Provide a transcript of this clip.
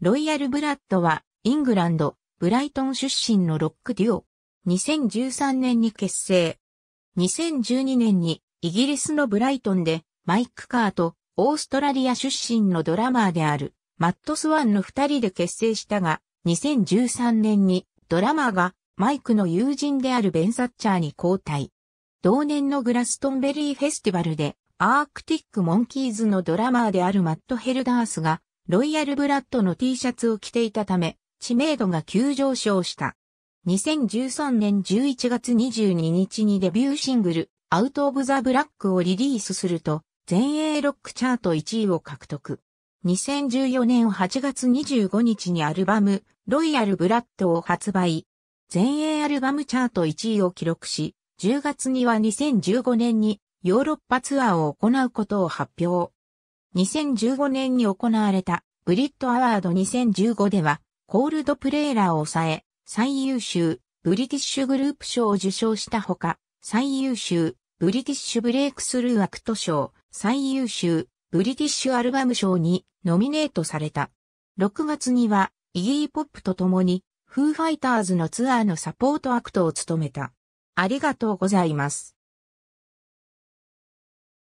ロイヤルブラッドは、イングランド、ブライトン出身のロックデュオ。2013年に結成。2012年に、イギリスのブライトンで、マイク・カーと、オーストラリア出身のドラマーである、マット・スワンの二人で結成したが、2013年に、ドラマーが、マイクの友人であるベン・サッチャーに交代。同年のグラストンベリーフェスティバルで、アークティック・モンキーズのドラマーであるマット・ヘルダースが、ロイヤルブラッドの T シャツを着ていたため、知名度が急上昇した。2013年11月22日にデビューシングル、アウト・オブ・ザ・ブラックをリリースすると、全英ロックチャート1位を獲得。2014年8月25日にアルバム、ロイヤル・ブラッドを発売。全英アルバムチャート1位を記録し、10月には2015年にヨーロッパツアーを行うことを発表。2015年に行われたブリットアワード2015では、コールドプレイラーを抑え、最優秀、ブリティッシュグループ賞を受賞したほか、最優秀、ブリティッシュブレイクスルーアクト賞、最優秀、ブリティッシュアルバム賞にノミネートされた。6月には、イギーポップと共に、フーファイターズのツアーのサポートアクトを務めた。ありがとうございます。